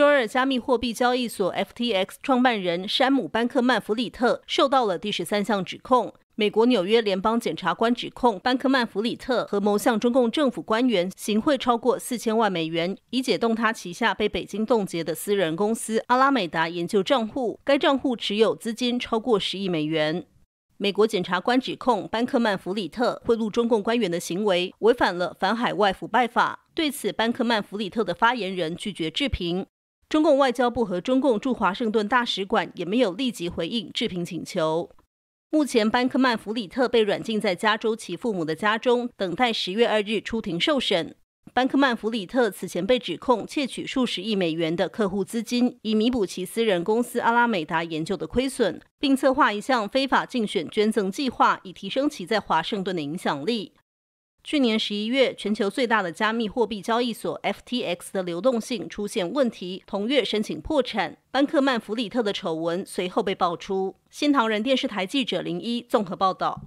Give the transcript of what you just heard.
周二，加密货币交易所 FTX 创办人山姆·班克曼弗里特受到了第十三项指控。美国纽约联邦检察官指控班克曼弗里特和谋向中共政府官员行贿超过四千万美元，以解冻他旗下被北京冻结的私人公司阿拉美达研究账户。该账户持有资金超过十亿美元。美国检察官指控班克曼弗里特贿赂中共官员的行为违反了反海外腐败法。对此，班克曼弗里特的发言人拒绝置评。中共外交部和中共驻华盛顿大使馆也没有立即回应置评请求。目前，班克曼弗里特被软禁在加州其父母的家中，等待十月二日出庭受审。班克曼弗里特此前被指控窃取数十亿美元的客户资金，以弥补其私人公司阿拉美达研究的亏损，并策划一项非法竞选捐赠计划，以提升其在华盛顿的影响力。去年十一月，全球最大的加密货币交易所 FTX 的流动性出现问题，同月申请破产。班克曼弗里特的丑闻随后被爆出。新唐人电视台记者林一综合报道。